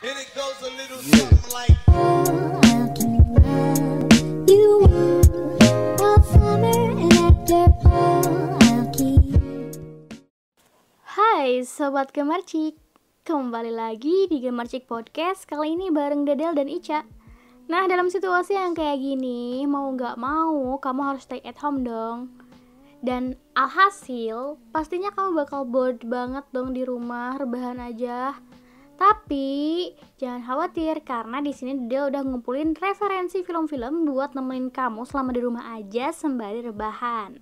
Hai Sobat Gemarcik Kembali lagi di Gemarcik Podcast Kali ini bareng Dedel dan Ica Nah dalam situasi yang kayak gini Mau gak mau kamu harus stay at home dong Dan alhasil pastinya kamu bakal bored banget dong di rumah Rebahan aja tapi jangan khawatir karena di sini dia udah ngumpulin referensi film-film buat nemenin kamu selama di rumah aja sembari rebahan.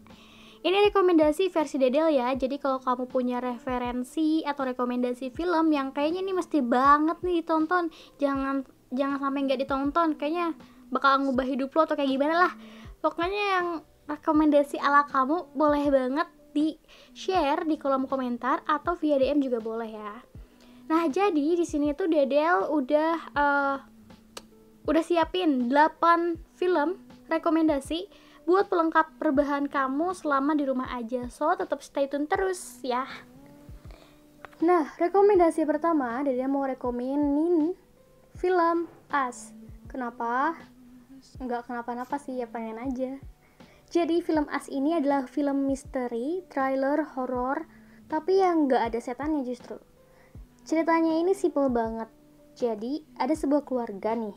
Ini rekomendasi versi Dedel ya, jadi kalau kamu punya referensi atau rekomendasi film yang kayaknya ini mesti banget nih ditonton, jangan jangan sampai nggak ditonton, kayaknya bakal ngubah hidup lo atau kayak gimana lah. Pokoknya yang rekomendasi ala kamu boleh banget di share di kolom komentar atau via DM juga boleh ya. Nah, jadi di sini tuh Dedel udah uh, udah siapin 8 film rekomendasi buat pelengkap perbahan kamu selama di rumah aja. So, tetap stay tune terus ya. Nah, rekomendasi pertama Dedel mau rekomenin film As. Kenapa? Enggak kenapa-napa sih, ya pengen aja. Jadi film As ini adalah film misteri, trailer horor, tapi yang enggak ada setannya justru Ceritanya ini simpel banget. Jadi, ada sebuah keluarga nih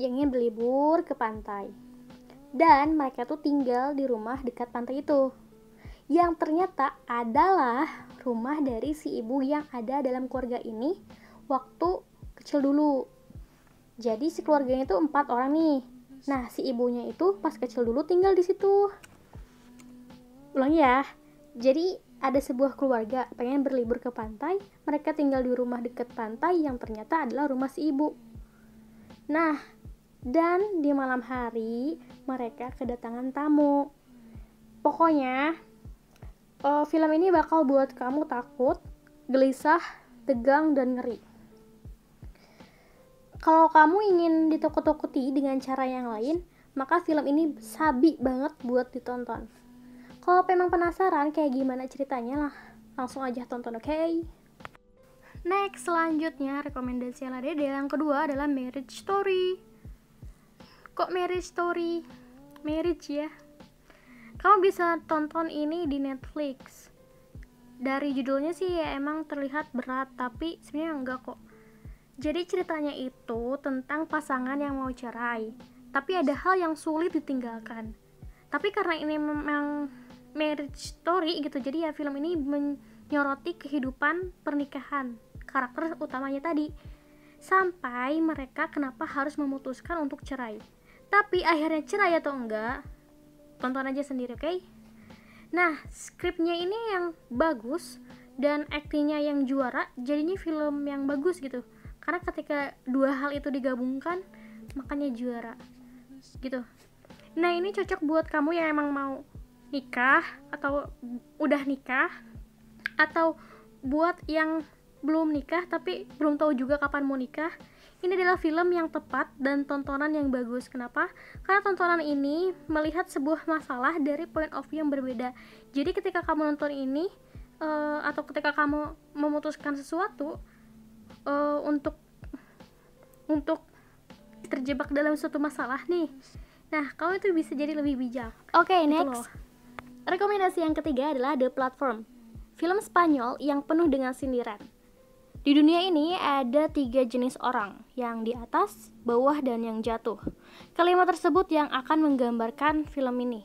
yang ingin berlibur ke pantai. Dan mereka tuh tinggal di rumah dekat pantai itu. Yang ternyata adalah rumah dari si ibu yang ada dalam keluarga ini waktu kecil dulu. Jadi si keluarganya itu empat orang nih. Nah, si ibunya itu pas kecil dulu tinggal di situ. Ulang ya. Jadi ada sebuah keluarga pengen berlibur ke pantai, mereka tinggal di rumah dekat pantai yang ternyata adalah rumah si ibu. Nah, dan di malam hari mereka kedatangan tamu. Pokoknya, uh, film ini bakal buat kamu takut, gelisah, tegang, dan ngeri. Kalau kamu ingin ditakut dengan cara yang lain, maka film ini sabi banget buat ditonton. Kalau memang penasaran kayak gimana ceritanya lah, langsung aja tonton oke? Okay? Next, selanjutnya rekomendasi ala dede yang kedua adalah Marriage Story. Kok Marriage Story? Marriage ya. Kamu bisa tonton ini di Netflix. Dari judulnya sih ya emang terlihat berat, tapi sebenarnya enggak kok. Jadi ceritanya itu tentang pasangan yang mau cerai, tapi ada hal yang sulit ditinggalkan. Tapi karena ini memang marriage story gitu jadi ya film ini menyoroti kehidupan pernikahan karakter utamanya tadi sampai mereka kenapa harus memutuskan untuk cerai tapi akhirnya cerai atau enggak tonton aja sendiri oke okay? nah skripnya ini yang bagus dan aktingnya yang juara jadinya film yang bagus gitu karena ketika dua hal itu digabungkan makanya juara gitu nah ini cocok buat kamu yang emang mau nikah atau udah nikah atau buat yang belum nikah tapi belum tahu juga kapan mau nikah ini adalah film yang tepat dan tontonan yang bagus kenapa? karena tontonan ini melihat sebuah masalah dari point of view yang berbeda jadi ketika kamu nonton ini uh, atau ketika kamu memutuskan sesuatu uh, untuk untuk terjebak dalam suatu masalah nih nah kamu itu bisa jadi lebih bijak oke okay, gitu next loh. Rekomendasi yang ketiga adalah The Platform, film Spanyol yang penuh dengan sindiran. Di dunia ini ada tiga jenis orang, yang di atas, bawah, dan yang jatuh. Kelima tersebut yang akan menggambarkan film ini.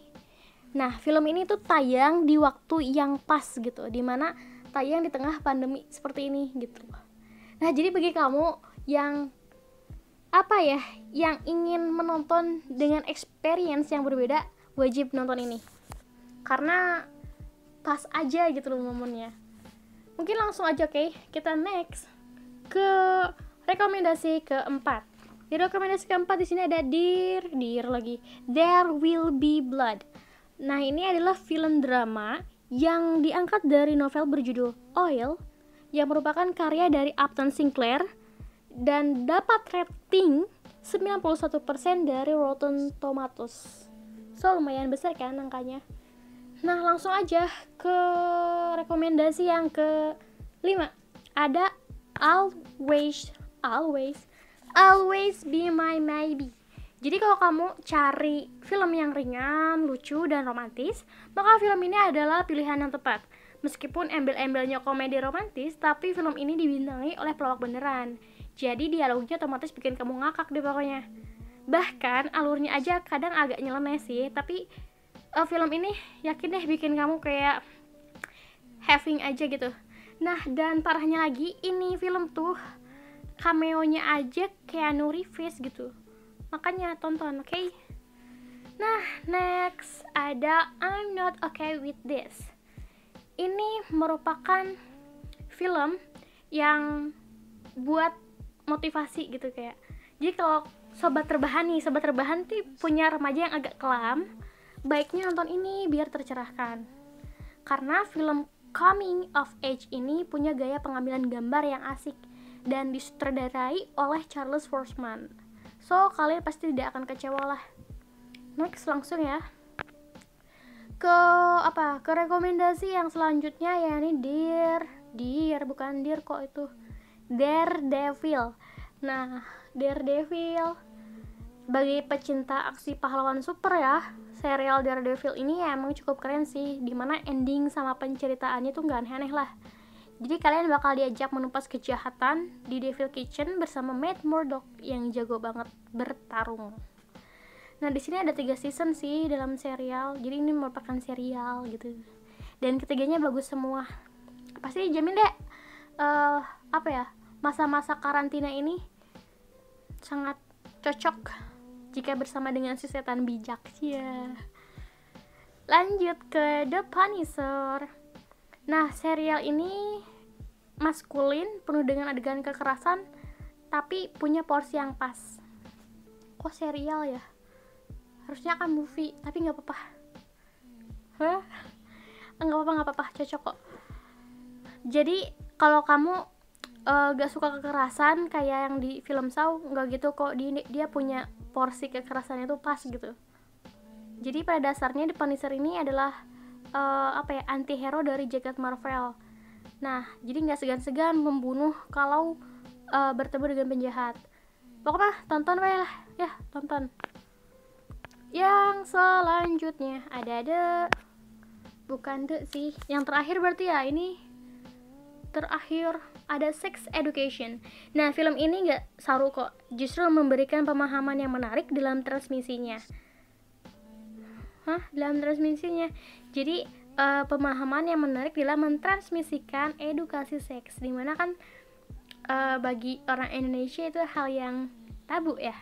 Nah, film ini tuh tayang di waktu yang pas gitu, dimana tayang di tengah pandemi seperti ini gitu. Nah, jadi bagi kamu yang apa ya, yang ingin menonton dengan experience yang berbeda, wajib nonton ini karena pas aja gitu loh momennya mungkin langsung aja oke okay? kita next ke rekomendasi keempat di rekomendasi keempat di sini ada Dear Dear lagi There Will Be Blood nah ini adalah film drama yang diangkat dari novel berjudul Oil yang merupakan karya dari Upton Sinclair dan dapat rating 91% dari Rotten Tomatoes so lumayan besar kan angkanya Nah, langsung aja ke rekomendasi yang ke lima Ada always always always be my maybe. Jadi kalau kamu cari film yang ringan, lucu, dan romantis, maka film ini adalah pilihan yang tepat. Meskipun embel-embelnya komedi romantis, tapi film ini dibintangi oleh pelawak beneran. Jadi dialognya otomatis bikin kamu ngakak deh pokoknya. Bahkan alurnya aja kadang agak nyeleneh sih, tapi uh, film ini yakin deh bikin kamu kayak having aja gitu nah dan parahnya lagi ini film tuh cameo-nya aja Keanu Reeves gitu makanya tonton oke okay? nah next ada I'm not okay with this ini merupakan film yang buat motivasi gitu kayak jadi kalau sobat terbahan nih sobat terbahan tuh punya remaja yang agak kelam baiknya nonton ini biar tercerahkan. Karena film Coming of Age ini punya gaya pengambilan gambar yang asik dan disutradarai oleh Charles Forsman. So, kalian pasti tidak akan kecewa lah. Next langsung ya. Ke apa? Ke rekomendasi yang selanjutnya ya ini Dear Dear bukan Dear kok itu. Daredevil. Nah, Daredevil bagi pecinta aksi pahlawan super ya serial Daredevil ini ya emang cukup keren sih dimana ending sama penceritaannya tuh gak aneh-aneh lah jadi kalian bakal diajak menumpas kejahatan di Devil Kitchen bersama Matt Murdock yang jago banget bertarung nah di sini ada tiga season sih dalam serial jadi ini merupakan serial gitu dan ketiganya bagus semua pasti jamin deh uh, apa ya masa-masa karantina ini sangat cocok jika bersama dengan si setan bijak sih ya. Lanjut ke The Punisher. Nah, serial ini maskulin, penuh dengan adegan kekerasan, tapi punya porsi yang pas. Kok serial ya? Harusnya kan movie, tapi nggak apa-apa. Hah? Nggak apa-apa, nggak apa-apa, cocok kok. Jadi, kalau kamu uh, gak suka kekerasan kayak yang di film Saw nggak gitu kok di, dia punya porsi kekerasannya tuh pas gitu jadi pada dasarnya The Punisher ini adalah uh, apa ya anti hero dari jagat Marvel nah jadi nggak segan-segan membunuh kalau uh, bertemu dengan penjahat pokoknya tonton lah ya tonton yang selanjutnya ada ada bukan de sih yang terakhir berarti ya ini terakhir ada Sex Education. Nah, film ini nggak saru kok, justru memberikan pemahaman yang menarik dalam transmisinya. Hah, dalam transmisinya. Jadi uh, pemahaman yang menarik dalam mentransmisikan edukasi seks, dimana kan uh, bagi orang Indonesia itu hal yang tabu ya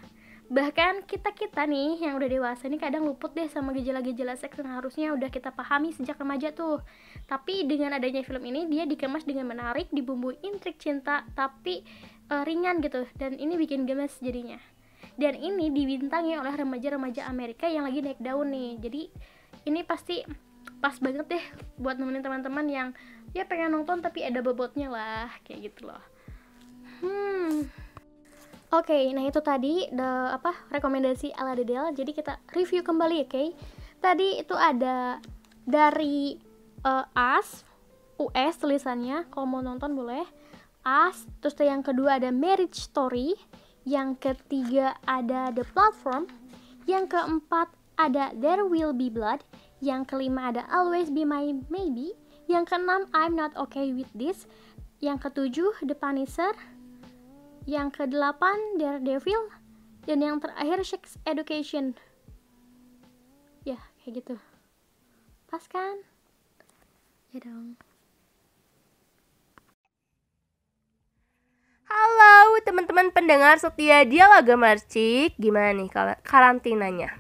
bahkan kita kita nih yang udah dewasa nih kadang luput deh sama gejala-gejala seks yang harusnya udah kita pahami sejak remaja tuh tapi dengan adanya film ini dia dikemas dengan menarik dibumbui intrik cinta tapi uh, ringan gitu dan ini bikin gemes jadinya dan ini dibintangi oleh remaja-remaja Amerika yang lagi naik daun nih jadi ini pasti pas banget deh buat nemenin teman-teman yang ya pengen nonton tapi ada bobotnya lah kayak gitu loh hmm Oke, okay, nah itu tadi the, apa rekomendasi ala Dedel. Jadi kita review kembali, oke? Okay? Tadi itu ada dari uh, As, US tulisannya. Kalau mau nonton boleh. As, terus yang kedua ada Marriage Story, yang ketiga ada The Platform, yang keempat ada There Will Be Blood, yang kelima ada Always Be My Maybe, yang keenam I'm Not Okay With This, yang ketujuh The Punisher, yang ke-8 Daredevil, dan yang terakhir Sex Education. Ya, kayak gitu. Pas kan? Ya dong. Halo teman-teman pendengar setia Dialog Marcik gimana nih karantinanya?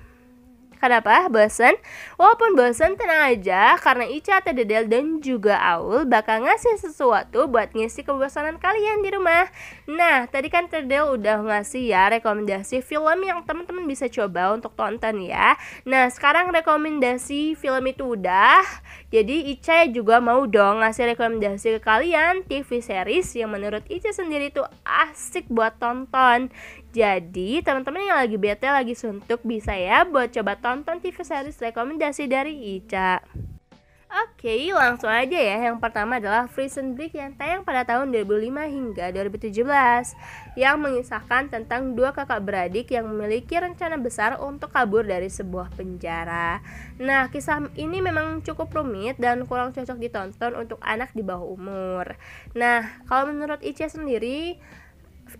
Kenapa? Bosen? Walaupun bosen tenang aja karena Ica, Tededel, dan juga Aul bakal ngasih sesuatu buat ngisi kebosanan kalian di rumah. Nah, tadi kan Tededel udah ngasih ya rekomendasi film yang teman-teman bisa coba untuk tonton ya. Nah, sekarang rekomendasi film itu udah. Jadi Ica juga mau dong ngasih rekomendasi ke kalian TV series yang menurut Ica sendiri tuh asik buat tonton. Jadi teman-teman yang lagi bete lagi suntuk bisa ya buat coba tonton TV series rekomendasi dari Ica. Oke, langsung aja ya. Yang pertama adalah Prison Break yang tayang pada tahun 2005 hingga 2017 yang mengisahkan tentang dua kakak beradik yang memiliki rencana besar untuk kabur dari sebuah penjara. Nah, kisah ini memang cukup rumit dan kurang cocok ditonton untuk anak di bawah umur. Nah, kalau menurut Ica sendiri,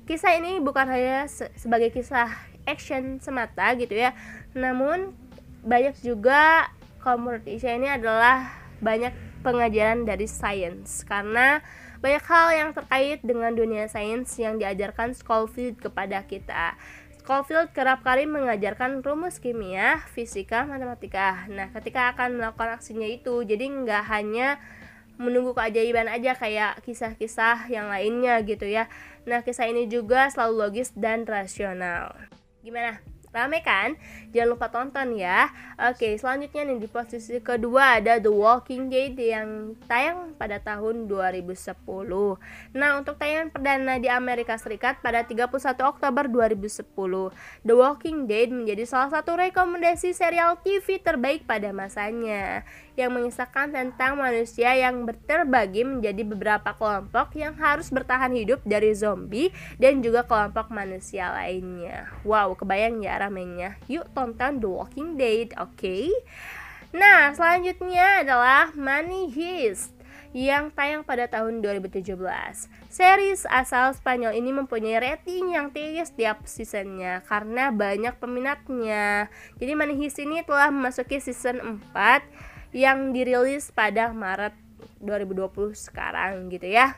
kisah ini bukan hanya se sebagai kisah action semata gitu ya namun banyak juga kaum ini adalah banyak pengajaran dari sains karena banyak hal yang terkait dengan dunia sains yang diajarkan Schofield kepada kita. Schofield kerap kali mengajarkan rumus kimia, fisika, matematika. Nah, ketika akan melakukan aksinya itu, jadi nggak hanya menunggu keajaiban aja kayak kisah-kisah yang lainnya gitu ya Nah, kisah ini juga selalu logis dan rasional. Gimana? Rame kan? Jangan lupa tonton ya. Oke, selanjutnya nih di posisi kedua ada The Walking Dead yang tayang pada tahun 2010. Nah, untuk tayangan perdana di Amerika Serikat pada 31 Oktober 2010, The Walking Dead menjadi salah satu rekomendasi serial TV terbaik pada masanya yang mengisahkan tentang manusia yang berterbagi menjadi beberapa kelompok yang harus bertahan hidup dari zombie dan juga kelompok manusia lainnya. Wow, kebayang ya ramenya. Yuk tonton The Walking Dead, oke? Okay? Nah, selanjutnya adalah Money Heist yang tayang pada tahun 2017. Series asal Spanyol ini mempunyai rating yang tinggi setiap seasonnya karena banyak peminatnya. Jadi Money Heist ini telah memasuki season 4 yang dirilis pada Maret 2020 sekarang gitu ya.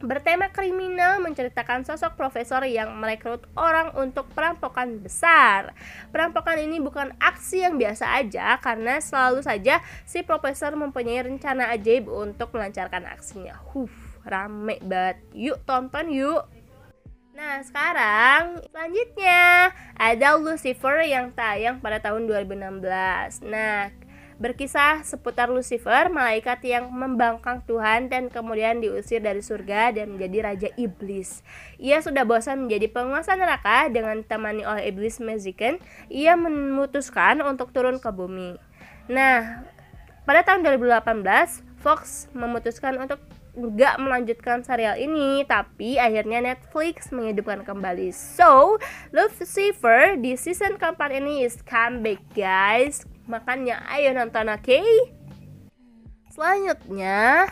Bertema kriminal menceritakan sosok profesor yang merekrut orang untuk perampokan besar. Perampokan ini bukan aksi yang biasa aja karena selalu saja si profesor mempunyai rencana ajaib untuk melancarkan aksinya. Huh, rame banget. Yuk tonton yuk. Nah, sekarang selanjutnya ada Lucifer yang tayang pada tahun 2016. Nah, berkisah seputar Lucifer, malaikat yang membangkang Tuhan dan kemudian diusir dari surga dan menjadi raja iblis. Ia sudah bosan menjadi penguasa neraka dengan temani oleh iblis Mexican. Ia memutuskan untuk turun ke bumi. Nah, pada tahun 2018, Fox memutuskan untuk nggak melanjutkan serial ini tapi akhirnya Netflix menghidupkan kembali so Lucifer di season keempat ini is comeback guys Makanya ayo nonton oke okay? Selanjutnya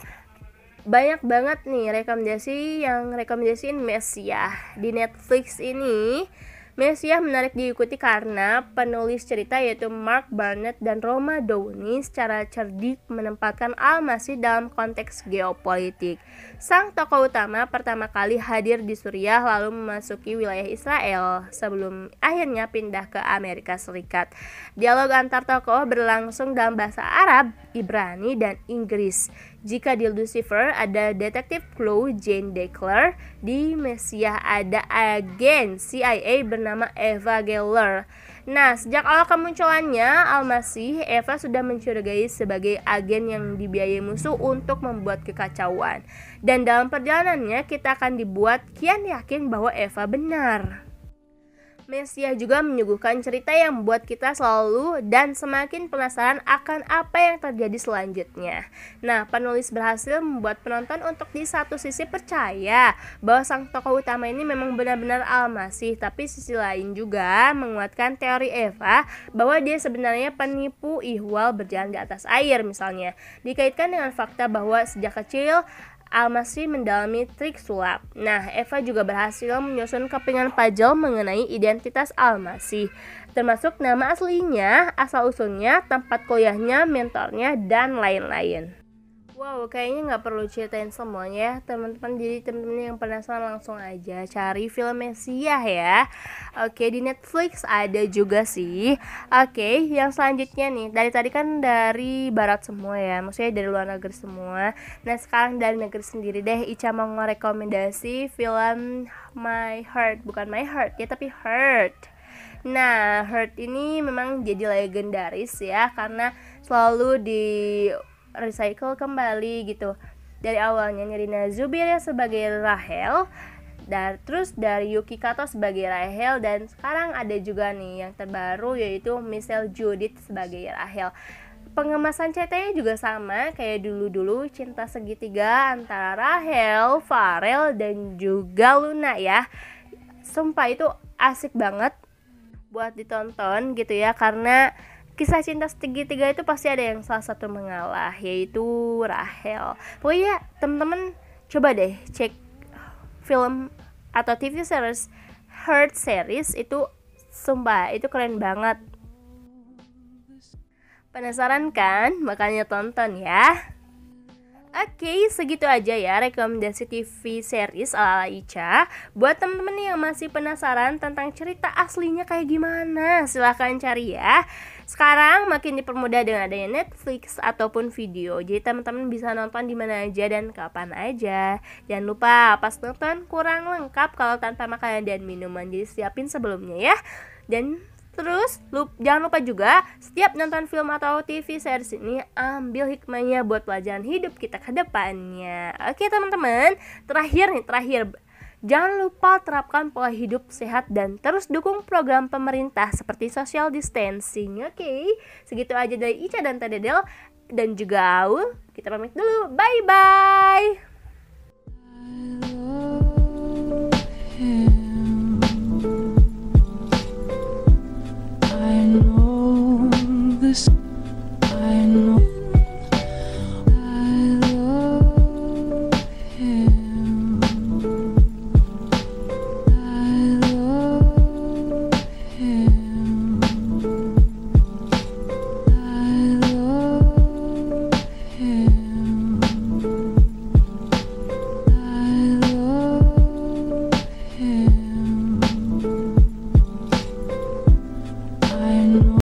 banyak banget nih rekomendasi yang rekomendasiin Mes ya di Netflix ini Mesiah menarik diikuti karena penulis cerita yaitu Mark Barnett dan Roma Downey secara cerdik menempatkan Al-Masih dalam konteks geopolitik. Sang tokoh utama pertama kali hadir di Suriah lalu memasuki wilayah Israel sebelum akhirnya pindah ke Amerika Serikat. Dialog antar tokoh berlangsung dalam bahasa Arab, Ibrani, dan Inggris. Jika di Lucifer ada detektif Chloe Jane Declare, di Mesiah ada agen CIA bernama bernama Eva Geller. Nah, sejak awal kemunculannya, Almasih Eva sudah mencurigai sebagai agen yang dibiayai musuh untuk membuat kekacauan. Dan dalam perjalanannya, kita akan dibuat kian yakin bahwa Eva benar. Mesia juga menyuguhkan cerita yang membuat kita selalu dan semakin penasaran akan apa yang terjadi selanjutnya. Nah, penulis berhasil membuat penonton untuk di satu sisi percaya bahwa sang tokoh utama ini memang benar-benar Al-Masih, tapi sisi lain juga menguatkan teori Eva bahwa dia sebenarnya penipu ihwal berjalan di atas air misalnya. Dikaitkan dengan fakta bahwa sejak kecil Almasri mendalami trik sulap. Nah, Eva juga berhasil menyusun kepingan pajel mengenai identitas Almasri, termasuk nama aslinya, asal-usulnya, tempat kuliahnya, mentornya, dan lain-lain. Wow, kayaknya nggak perlu ceritain semuanya ya, teman-teman. Jadi teman-teman yang penasaran langsung aja cari film Mesiah ya. Oke, di Netflix ada juga sih. Oke, yang selanjutnya nih, dari tadi kan dari barat semua ya, maksudnya dari luar negeri semua. Nah, sekarang dari negeri sendiri deh, Ica mau ngerekomendasi film My Heart, bukan My Heart ya, tapi Heart. Nah, Hurt ini memang jadi legendaris ya karena selalu di recycle kembali gitu dari awalnya Nirina Zubir sebagai Rahel dan terus dari Yuki Kato sebagai Rahel dan sekarang ada juga nih yang terbaru yaitu Michelle Judith sebagai Rahel pengemasan CT-nya juga sama kayak dulu-dulu cinta segitiga antara Rahel, Farel dan juga Luna ya sumpah itu asik banget buat ditonton gitu ya karena kisah cinta segitiga itu pasti ada yang salah satu mengalah yaitu Rahel Oh iya temen-temen coba deh cek eh, film atau TV series Heart series itu sumpah itu keren banget penasaran kan makanya tonton ya Oke, segitu aja ya rekomendasi TV series ala-ala Ica. Buat temen-temen yang masih penasaran tentang cerita aslinya kayak gimana, silahkan cari ya. Sekarang makin dipermudah dengan adanya Netflix ataupun video. Jadi teman-teman bisa nonton di mana aja dan kapan aja. Jangan lupa pas nonton kurang lengkap kalau tanpa makanan dan minuman. Jadi siapin sebelumnya ya. Dan Terus lup, jangan lupa juga setiap nonton film atau TV series ini ambil hikmahnya buat pelajaran hidup kita ke depannya. Oke teman-teman, terakhir nih terakhir Jangan lupa terapkan pola hidup sehat dan terus dukung program pemerintah seperti social distancing. Oke, okay? segitu aja dari Ica dan Tededel dan juga Aul. Kita pamit dulu. Bye bye.